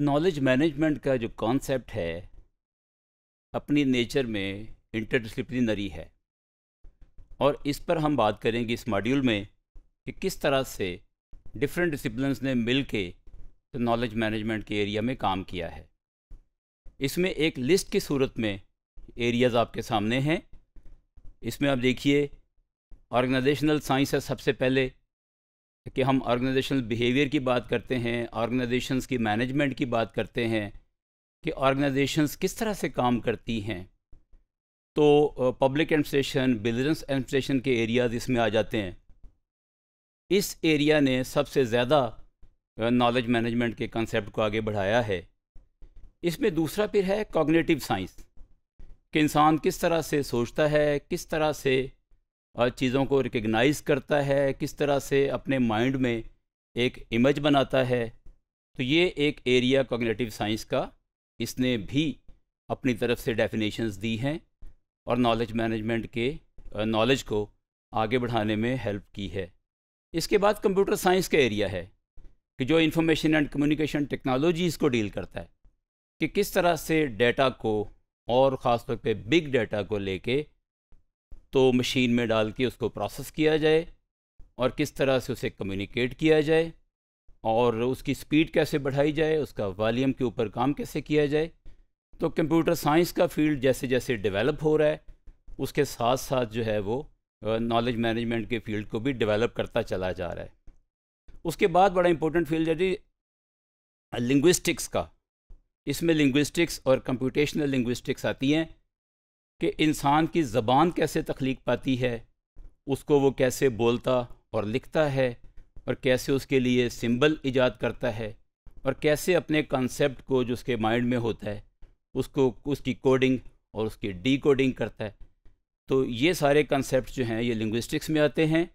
knowledge management का जो concept है अपनी नेचर में इंटरडिसिप्लिनरी है और इस पर हम बात करेंगे इस मॉड्यूल में कि किस तरह से डिफरेंट डिसिप्लिन ने मिल तो के नॉलेज मैनेजमेंट के एरिया में काम किया है इसमें एक लिस्ट की सूरत में एरियाज़ आपके सामने हैं इसमें आप देखिए ऑर्गेनाइजेशनल साइंस है सबसे पहले कि हम ऑर्गेनाइजेशनल बिहेवियर की बात करते हैं ऑर्गेनाइजेशंस की मैनेजमेंट की बात करते हैं कि ऑर्गेनाइजेशंस किस तरह से काम करती हैं तो पब्लिक एडमिनिस्ट्रेशन बिजनेस एडमिनिस्ट्रेशन के एरियाज इसमें आ जाते हैं इस एरिया ने सबसे ज़्यादा नॉलेज मैनेजमेंट के कंसेप्ट को आगे बढ़ाया है इसमें दूसरा फिर है कॉग्नेटिव साइंस कि इंसान किस तरह से सोचता है किस तरह से चीज़ों को रिकग्नाइज करता है किस तरह से अपने माइंड में एक इमेज बनाता है तो ये एक एरिया कॉग्नेटिव साइंस का इसने भी अपनी तरफ से डेफिनेशंस दी हैं और नॉलेज मैनेजमेंट के नॉलेज को आगे बढ़ाने में हेल्प की है इसके बाद कंप्यूटर साइंस का एरिया है कि जो इंफॉर्मेशन एंड कम्युनिकेशन टेक्नोलॉजीज़ को डील करता है कि किस तरह से डेटा को और ख़ास तौर पे बिग डेटा को लेके तो मशीन में डाल के उसको प्रोसेस किया जाए और किस तरह से उसे कम्युनिकेट किया जाए और उसकी स्पीड कैसे बढ़ाई जाए उसका वॉल्यूम के ऊपर काम कैसे किया जाए तो कंप्यूटर साइंस का फील्ड जैसे जैसे डेवलप हो रहा है उसके साथ साथ जो है वो नॉलेज मैनेजमेंट के फील्ड को भी डेवलप करता चला जा रहा है उसके बाद बड़ा इंपॉर्टेंट फील्ड है जी लिंग्विस्टिक्स का इसमें लिंग्विस्टिक्स और कंप्यूटेशनल लिंग्विस्टिक्स आती हैं कि इंसान की ज़बान कैसे तख्लीक पाती है उसको वो कैसे बोलता और लिखता है और कैसे उसके लिए सिंबल ईजाद करता है और कैसे अपने कॉन्सेप्ट को जो उसके माइंड में होता है उसको उसकी कोडिंग और उसकी डी कोडिंग करता है तो ये सारे कंसेप्ट जो हैं ये लिंग्विस्टिक्स में आते हैं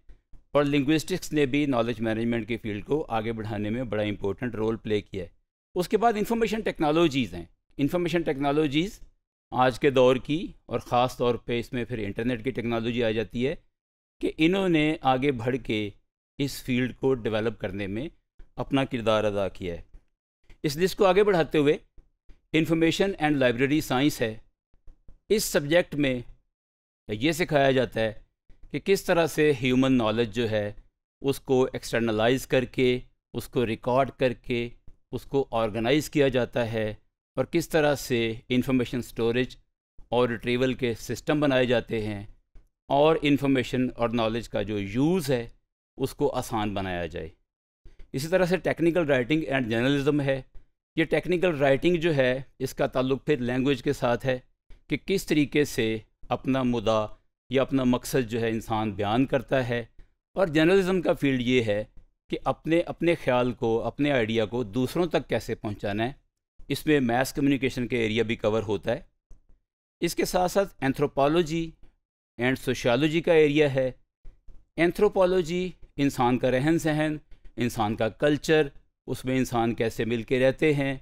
और लिंग्विस्टिक्स ने भी नॉलेज मैनेजमेंट की फील्ड को आगे बढ़ाने में बड़ा इंपॉर्टेंट रोल प्ले किया है उसके बाद इंफॉर्मेशन टेक्नोलॉजीज़ हैं इंफॉर्मेशन टेक्नोलॉजीज़ आज के दौर की और ख़ास तौर पे इसमें फिर इंटरनेट की टेक्नोलॉजी आ जाती है कि इन्होंने आगे बढ़ के इस फील्ड को डेवलप करने में अपना किरदार अदा किया है इस लिस्ट को आगे बढ़ाते हुए इंफॉर्मेशन एंड लाइब्रेरी साइंस है इस सब्जेक्ट में ये सिखाया जाता है कि किस तरह से ह्यूमन नॉलेज जो है उसको एक्सटर्नलाइज करके उसको रिकॉर्ड करके उसको ऑर्गेनाइज़ किया जाता है और किस तरह से इंफॉर्मेशन स्टोरेज और रिट्रीवल के सिस्टम बनाए जाते हैं और इंफॉर्मेशन और नॉलेज का जो यूज़ है उसको आसान बनाया जाए इसी तरह से टेक्निकल राइटिंग एंड जर्नलिज्म है ये टेक्निकल राइटिंग जो है इसका ताल्लुक फिर लैंग्वेज के साथ है कि किस तरीके से अपना मुद्दा या अपना मकसद जो है इंसान बयान करता है और जर्नलिज्म का फील्ड ये है कि अपने अपने ख्याल को अपने आइडिया को दूसरों तक कैसे पहुंचाना है इसमें मैस कम्युनिकेशन के एरिया भी कवर होता है इसके साथ साथ एंथ्रोपोलॉजी एंड सोशियोलॉजी का एरिया है एंथ्रोपोलॉजी इंसान का रहन सहन इंसान का कल्चर उसमें इंसान कैसे मिल के रहते हैं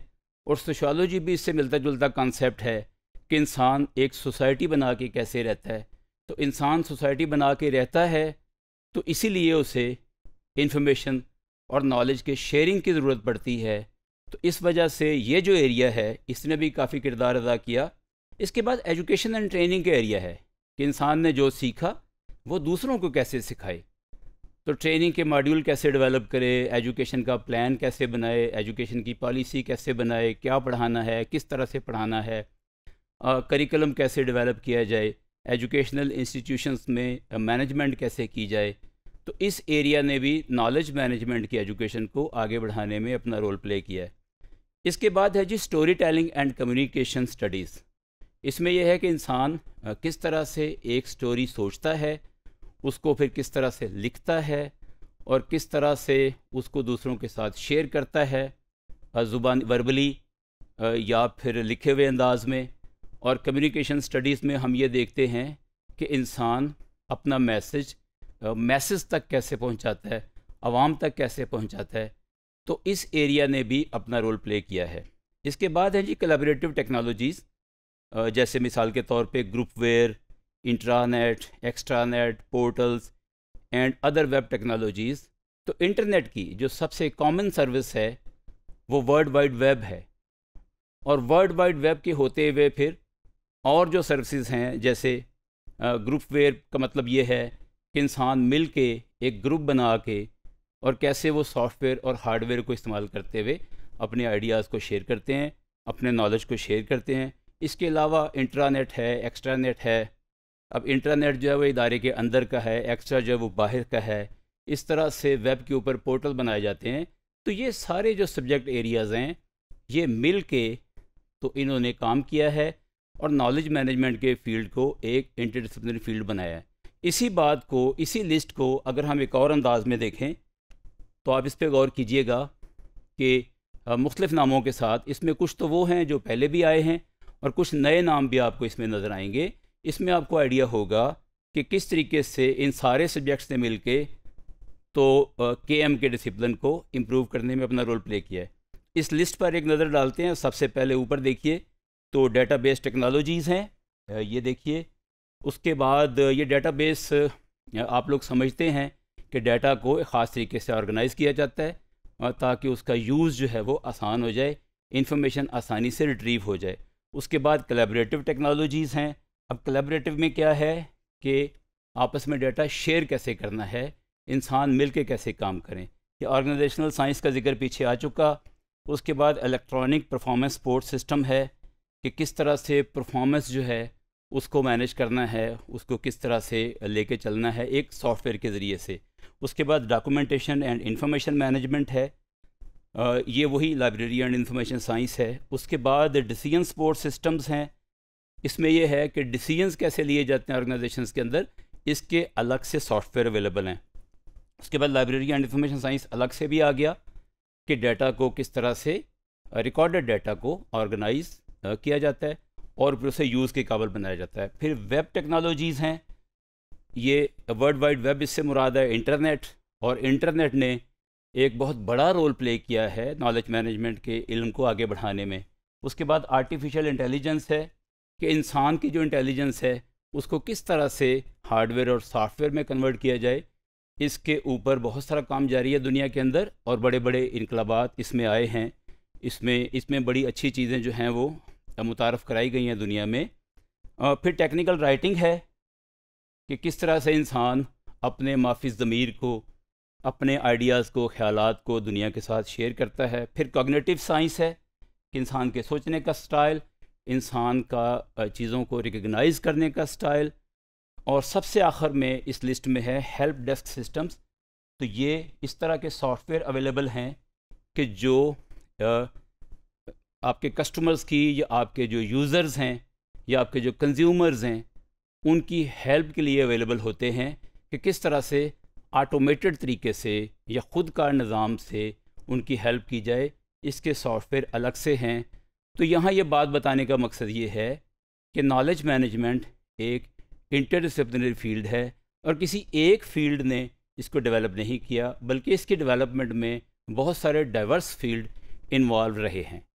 और सोशियोलॉजी भी इससे मिलता जुलता कॉन्सेप्ट है कि इंसान एक सोसाइटी बना के कैसे रहता है तो इंसान सोसाइटी बना के रहता है तो इसीलिए उसे इंफॉर्मेशन और नॉलेज के शेयरिंग की ज़रूरत पड़ती है तो इस वजह से ये जो एरिया है इसने भी काफ़ी किरदार अदा किया इसके बाद एजुकेशन एंड ट्रेनिंग का एरिया है कि इंसान ने जो सीखा वो दूसरों को कैसे सिखाए तो ट्रेनिंग के मॉड्यूल कैसे डेवलप करे एजुकेशन का प्लान कैसे बनाए एजुकेशन की पॉलिसी कैसे बनाए क्या पढ़ाना है किस तरह से पढ़ाना है करिकुलम कैसे डेवलप किया जाए एजुकेशनल इंस्टीट्यूशंस में मैनेजमेंट कैसे की जाए तो इस एरिया ने भी नॉलेज मैनेजमेंट की एजुकेशन को आगे बढ़ाने में अपना रोल प्ले किया है इसके बाद है जी story telling and communication studies इसमें यह है कि इंसान किस तरह से एक स्टोरी सोचता है उसको फिर किस तरह से लिखता है और किस तरह से उसको दूसरों के साथ शेयर करता है ज़ुबान वर्बली या फिर लिखे हुए अंदाज में और कम्युनिकेशन स्टडीज़ में हम ये देखते हैं कि इंसान अपना मैसेज मैसेज तक कैसे पहुंचाता है आवाम तक कैसे पहुंचाता है तो इस एरिया ने भी अपना रोल प्ले किया है इसके बाद है जी कलेबरेटिव टेक्नोलॉजीज़ जैसे मिसाल के तौर पे groupware intranet extranet portals and other web technologies तो इंटरनेट की जो सबसे कॉमन सर्विस है वो वर्ल्ड वाइड वेब है और वर्ल्ड वाइड वेब के होते हुए फिर और जो सर्विसेज हैं जैसे ग्रुपवेयर का मतलब ये है कि इंसान मिल के एक ग्रुप बना के और कैसे वो सॉफ्टवेयर और हार्डवेयर को इस्तेमाल करते हुए अपने आइडियाज़ को शेयर करते हैं अपने नॉलेज को शेयर करते हैं इसके अलावा इंट्रानेट है एक्स्ट्रानेट है अब इंट्रानेट जो है वो इदारे के अंदर का है एक्स्ट्रा जो है वो बाहर का है इस तरह से वेब के ऊपर पोर्टल बनाए जाते हैं तो ये सारे जो सब्जेक्ट एरियाज़ हैं ये मिल के तो इन्होंने काम किया है और नॉलेज मैनेजमेंट के फील्ड को एक इंटरडिसिप्लिनरी फील्ड बनाया है इसी बात को इसी लिस्ट को अगर हम एक और अंदाज में देखें तो आप इस पर गौर कीजिएगा कि मुख्तलिफ नामों के साथ इसमें कुछ तो वो हैं जो पहले भी आए हैं और कुछ नए नाम भी आपको इसमें नज़र आएंगे इसमें आपको आइडिया होगा कि किस तरीके से इन सारे सब्जेक्ट्स ने मिल तो, के तो के एम के डिसिप्लिन को इम्प्रूव करने में अपना रोल प्ले किया है इस लिस्ट पर एक नज़र डालते हैं सबसे पहले ऊपर देखिए तो डेटा बेस टेक्नोलॉजीज़ हैं ये देखिए उसके बाद ये डेटा बेस आप लोग समझते हैं कि डाटा को ख़ास तरीके से ऑर्गेनाइज़ किया जाता है और ताकि उसका यूज़ जो है वो आसान हो जाए इन्फॉर्मेशन आसानी से रिट्रीव हो जाए उसके बाद कलेबरेटिव टेक्नोलॉजीज़ हैं अब कलेबरेटिव में क्या है कि आपस में डाटा शेयर कैसे करना है इंसान मिल के कैसे काम करें ये ऑर्गेनाइजेशनल साइंस का जिक्र पीछे आ चुका उसके बाद इलेक्ट्रॉनिक परफॉर्मेंस सपोर्ट सिस्टम है कि किस तरह से परफॉर्मेंस जो है उसको मैनेज करना है उसको किस तरह से लेके चलना है एक सॉफ्टवेयर के ज़रिए से उसके बाद डॉक्यूमेंटेशन एंड इंफॉर्मेशन मैनेजमेंट है ये वही लाइब्रेरी एंड इंफॉर्मेशन साइंस है उसके बाद डिसीजन सपोर्ट सिस्टम्स हैं इसमें यह है कि डिसीजंस कैसे लिए जाते हैं ऑर्गेनाइजेशन के अंदर इसके अलग से सॉफ्टवेयर अवेलेबल हैं उसके बाद लाइब्रेरी एंड इंफॉर्मेशन साइंस अलग से भी आ गया कि डाटा को किस तरह से रिकॉर्डेड डाटा को ऑर्गेनाइज किया जाता है और फिर उसे यूज़ के काबल बनाया जाता है फिर वेब टेक्नोलॉजीज़ हैं ये वर्ल्ड वाइड वेब इससे मुराद है इंटरनेट और इंटरनेट ने एक बहुत बड़ा रोल प्ले किया है नॉलेज मैनेजमेंट के इल्म को आगे बढ़ाने में उसके बाद आर्टिफिशियल इंटेलिजेंस है कि इंसान की जो इंटेलिजेंस है उसको किस तरह से हार्डवेयर और सॉफ्टवेयर में कन्वर्ट किया जाए इसके ऊपर बहुत सारा काम जारी है दुनिया के अंदर और बड़े बड़े इनकलाबात इसमें आए हैं इसमें इसमें बड़ी अच्छी चीज़ें जो हैं वो मुतारफ़ कराई गई हैं दुनिया में फिर टेक्निकल राइटिंग है कि किस तरह से इंसान अपने माफी ज़मीर को अपने आइडियाज़ को ख्याल को दुनिया के साथ शेयर करता है फिर कॉग्नेटिव साइंस है कि इंसान के सोचने का स्टाइल इंसान का चीज़ों को रिकगनाइज़ करने का स्टाइल और सबसे आखिर में इस लिस्ट में है हेल्प डेस्क सिस्टम्स तो ये इस तरह के सॉफ्टवेयर अवेलेबल हैं कि जो आपके कस्टमर्स की या आपके जो यूज़र्स हैं या आपके जो कंज्यूमर्स हैं उनकी हेल्प के लिए अवेलेबल होते हैं कि किस तरह से ऑटोमेटेड तरीके से या ख़ुद का निज़ाम से उनकी हेल्प की जाए इसके सॉफ्टवेयर अलग से हैं तो यहाँ ये बात बताने का मकसद ये है कि नॉलेज मैनेजमेंट एक इंटरडिसिप्लिनरी फील्ड है और किसी एक फील्ड ने इसको डेवलप नहीं किया बल्कि इसकी डेवलपमेंट में बहुत सारे डाइवर्स फील्ड इन्वॉल्व रहे हैं